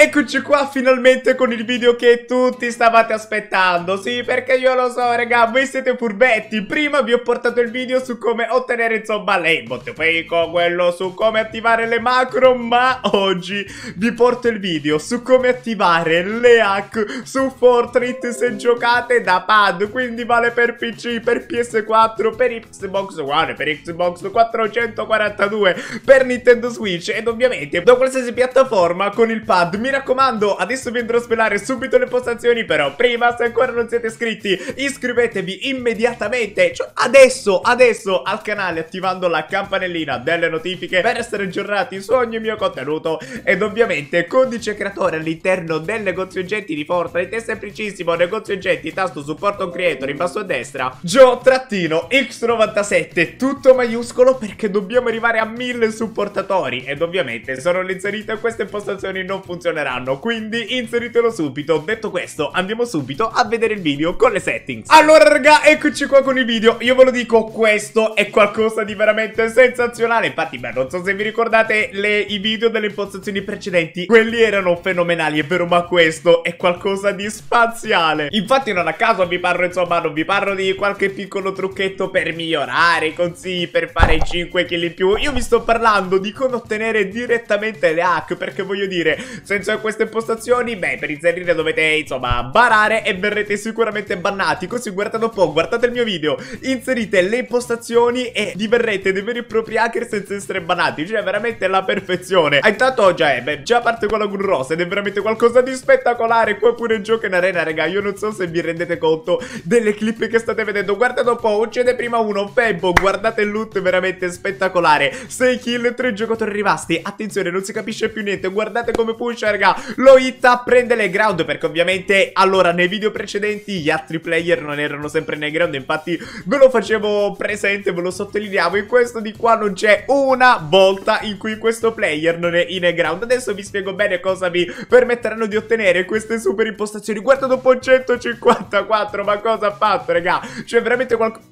Eccoci qua finalmente con il video che tutti stavate aspettando Sì perché io lo so raga voi siete furbetti Prima vi ho portato il video su come ottenere insomma l'aimbot con quello su come attivare le macro Ma oggi vi porto il video su come attivare le hack su Fortnite se giocate da pad Quindi vale per PC, per PS4, per Xbox One, per Xbox 442, per Nintendo Switch Ed ovviamente da qualsiasi piattaforma con il pad mi mi raccomando, adesso vi andrò a spelare subito le postazioni, però prima, se ancora non siete iscritti, iscrivetevi immediatamente, cioè adesso, adesso, al canale, attivando la campanellina delle notifiche per essere aggiornati su ogni mio contenuto. Ed ovviamente, codice creatore all'interno del negozio oggetti di Fortnite è semplicissimo, negozio oggetti, tasto supporto creator in basso a destra, Joe-X97, tutto maiuscolo perché dobbiamo arrivare a 1000 supportatori. Ed ovviamente, se non le inserite queste postazioni non funzionano funzioneranno, quindi inseritelo subito. Detto questo, andiamo subito a vedere il video con le settings. Allora raga, eccoci qua con il video. Io ve lo dico, questo è qualcosa di veramente sensazionale. Infatti, beh, non so se vi ricordate le, i video delle impostazioni precedenti. Quelli erano fenomenali, è vero, ma questo è qualcosa di spaziale. Infatti non a caso vi parlo, insomma, non vi parlo di qualche piccolo trucchetto per migliorare, consigli per fare 5 kill in più. Io vi sto parlando di come ottenere direttamente le hack, perché voglio dire, senza senso a queste impostazioni? Beh, per inserire dovete, insomma, barare e verrete sicuramente bannati. Così guardate un po', guardate il mio video, inserite le impostazioni e diverrete dei veri e propri hacker senza essere bannati. Cioè, veramente la perfezione. Ah, intanto già è, eh, beh, già parte quella con rosa ed è veramente qualcosa di spettacolare. Qua pure gioca in arena, raga. Io non so se vi rendete conto delle clip che state vedendo. Guardate un po', uccide prima uno, Febbo. Guardate il loot veramente spettacolare. 6 kill, 3 giocatori rimasti. Attenzione, non si capisce più niente. Guardate come push, raga Lo hitta, prende le ground perché ovviamente Allora, nei video precedenti gli altri player non erano sempre nei ground Infatti ve lo facevo presente, ve lo sottolineavo In questo di qua non c'è una volta in cui questo player non è in ground Adesso vi spiego bene cosa vi permetteranno di ottenere queste super impostazioni Guarda dopo 154, ma cosa ha fatto raga? C'è veramente qualcosa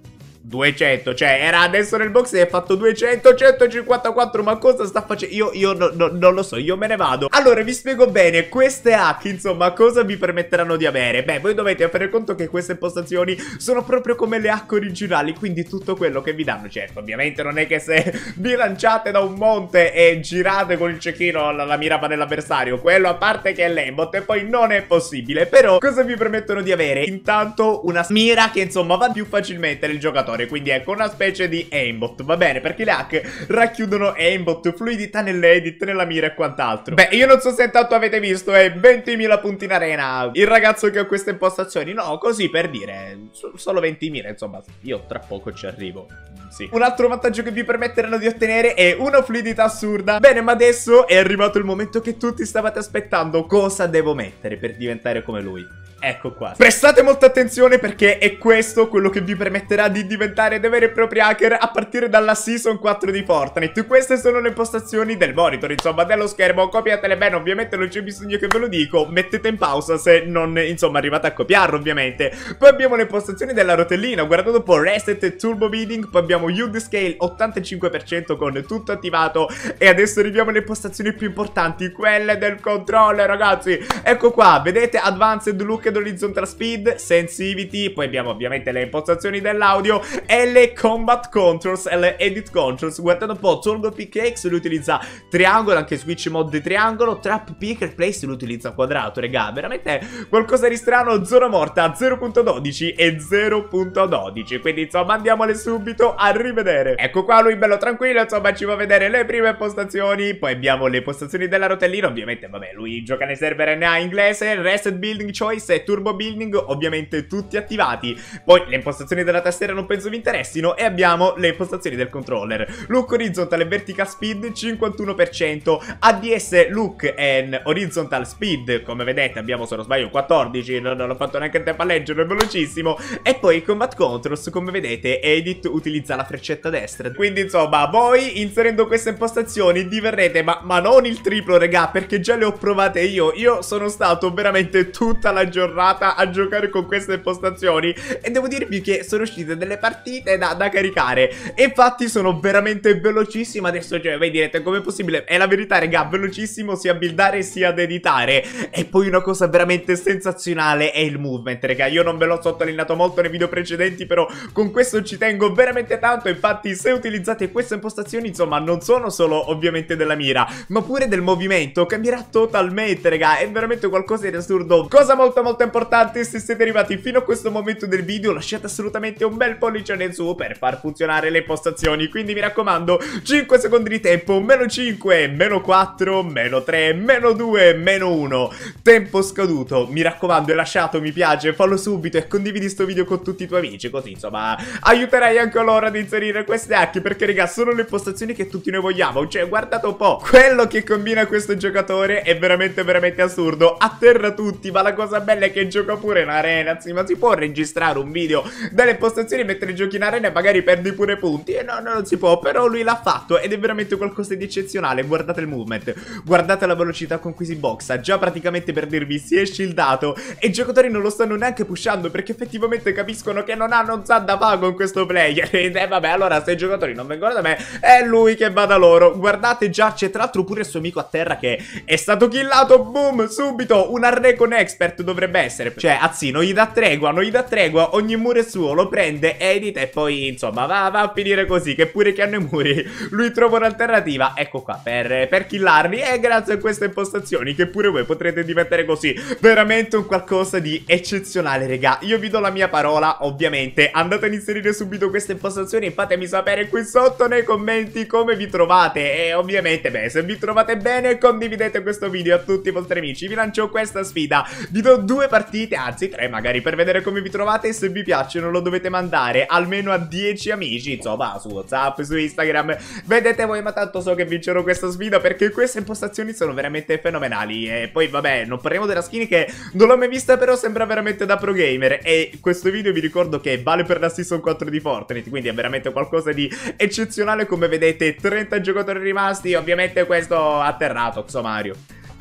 200, cioè era adesso nel box e ha fatto 200, 154, ma cosa sta facendo? Io, io no, no, non lo so, io me ne vado. Allora, vi spiego bene, queste hack, insomma, cosa vi permetteranno di avere? Beh, voi dovete fare conto che queste impostazioni sono proprio come le hack originali, quindi tutto quello che vi danno, certo, ovviamente non è che se vi lanciate da un monte e girate con il cecchino la, la mirava dell'avversario, quello a parte che è l'embot e poi non è possibile, però cosa vi permettono di avere? Intanto una mira che insomma va più facilmente nel giocatore minore, quindi ecco una specie di aimbot, va bene, perché le hack racchiudono aimbot, fluidità nell'edit, nella mira e quant'altro. Beh, io non so se intanto avete visto, è eh, 20.000 punti in arena, il ragazzo che ha queste impostazioni, no, così per dire, solo 20.000, insomma, io tra poco ci arrivo, sì. Un altro vantaggio che vi permetteranno di ottenere è una fluidità assurda. Bene, ma adesso è arrivato il momento che tutti stavate aspettando, cosa devo mettere per diventare come lui? Ecco qua. Prestate molta attenzione perché è questo quello che vi permetterà di diventare dei veri e propri hacker a partire dalla Season 4 di Fortnite. Queste sono le impostazioni del monitor, insomma, dello schermo. Copiatele bene, ovviamente non c'è bisogno che ve lo dico. Mettete in pausa se non, insomma, arrivate a copiarlo, ovviamente. Poi abbiamo le impostazioni della rotellina. Guardate un po' Reset e Turbo Bidding. Poi abbiamo UD Scale 85% con tutto attivato. E adesso arriviamo alle impostazioni più importanti, quelle del controller, ragazzi. Ecco qua, vedete Advanced Look anche l'horizontal speed, sensitivity, poi abbiamo ovviamente le impostazioni dell'audio e le combat controls e le edit controls. Guardate un po', Tolgo PKX lui utilizza triangolo, anche switch mod triangolo, trap pick e place lui utilizza quadrato, regà, veramente qualcosa di strano, zona morta 0.12 e 0.12, quindi insomma andiamole subito, arrivedere. Ecco qua lui bello tranquillo, insomma ci va a vedere le prime impostazioni, poi abbiamo le impostazioni della rotellina, ovviamente vabbè lui gioca nel server NA inglese, reset building choice e turbo building ovviamente tutti attivati. Poi le impostazioni della tastiera non penso vi interessino e abbiamo le impostazioni del controller. Look horizontal e vertical speed 51%, ADS look and horizontal speed come vedete abbiamo se non sbaglio 14, non, non ho fatto neanche il tempo a leggere, è velocissimo. E poi combat controls come vedete edit utilizza la freccetta destra. Quindi insomma voi inserendo queste impostazioni diverrete ma, ma non il triplo regà perché già le ho provate io. Io sono stato veramente tutta la giornata giornata a giocare con queste impostazioni e devo dirvi che sono uscite delle partite da, da caricare e infatti sono veramente velocissime adesso cioè voi direte è possibile è la verità raga velocissimo sia a buildare sia ad editare e poi una cosa veramente sensazionale è il movement raga io non ve l'ho sottolineato molto nei video precedenti però con questo ci tengo veramente tanto infatti se utilizzate queste impostazioni insomma non sono solo ovviamente della mira ma pure del movimento cambierà totalmente raga è veramente qualcosa di assurdo cosa molto molto molto importante se siete arrivati fino a questo momento del video lasciate assolutamente un bel pollicione in su per far funzionare le postazioni quindi mi raccomando 5 secondi di tempo meno 5 meno 4 meno 3 meno 2 meno 1 tempo scaduto mi raccomando lasciate un mi piace fallo subito e condividi sto video con tutti i tuoi amici così insomma aiuterai anche loro ad inserire queste hacche perché raga sono le postazioni che tutti noi vogliamo cioè guardate un po' quello che combina questo giocatore è veramente veramente assurdo atterra tutti ma la cosa bella è Bene che gioca pure in arena, sì, ma si può registrare un video delle postazioni mentre giochi in arena e magari perdi pure punti? E eh, no, no, non si può, però lui l'ha fatto ed è veramente qualcosa di eccezionale. Guardate il movement, guardate la velocità con cui si boxa, già praticamente per dirvi si è shieldato e i giocatori non lo stanno neanche pushando perché effettivamente capiscono che non hanno un da pago in questo player. E eh, vabbè, allora se i giocatori non vengono da me, è lui che va da loro. Guardate già, c'è tra l'altro pure il suo amico a terra che è stato killato, boom, subito, un re con expert dovrebbe potrebbe essere Cioè, Azzi, non gli dà tregua, non gli dà tregua Ogni muro è suo, lo prende, edita e poi, insomma, va, va a finire così Che pure che hanno i muri, lui trova un'alternativa Ecco qua, per, per killarli E eh, grazie a queste impostazioni che pure voi potrete diventare così Veramente un qualcosa di eccezionale, regà Io vi do la mia parola, ovviamente Andate ad inserire subito queste impostazioni E fatemi sapere qui sotto nei commenti come vi trovate E ovviamente, beh, se vi trovate bene condividete questo video a tutti i vostri amici Vi lancio questa sfida Vi do due due partite, anzi tre magari, per vedere come vi trovate. Se vi piace non lo dovete mandare almeno a 10 amici, insomma, su WhatsApp, su Instagram. Vedete voi, ma tanto so che vincerò questa sfida perché queste impostazioni sono veramente fenomenali. E poi, vabbè, non parliamo della skin che non l'ho mai vista, però sembra veramente da pro gamer. E questo video vi ricordo che vale per la season 4 di Fortnite, quindi è veramente qualcosa di eccezionale. Come vedete, 30 giocatori rimasti, ovviamente questo atterrato, Xomario.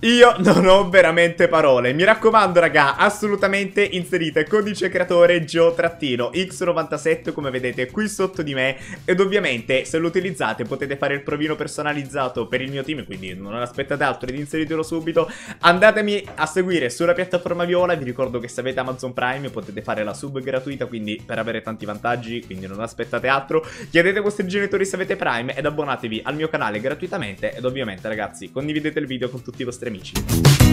Io non ho veramente parole. Mi raccomando, raga, assolutamente inserite codice creatore Gio-X97 come vedete qui sotto di me. Ed ovviamente se lo utilizzate potete fare il provino personalizzato per il mio team, quindi non aspettate altro ed inseritelo subito. Andatemi a seguire sulla piattaforma viola. Vi ricordo che se avete Amazon Prime potete fare la sub gratuita, quindi per avere tanti vantaggi, quindi non aspettate altro. Chiedete a vostri genitori se avete Prime ed abbonatevi al mio canale gratuitamente ed ovviamente, ragazzi, condividete il video con tutti i vostri amici Konnichiwa.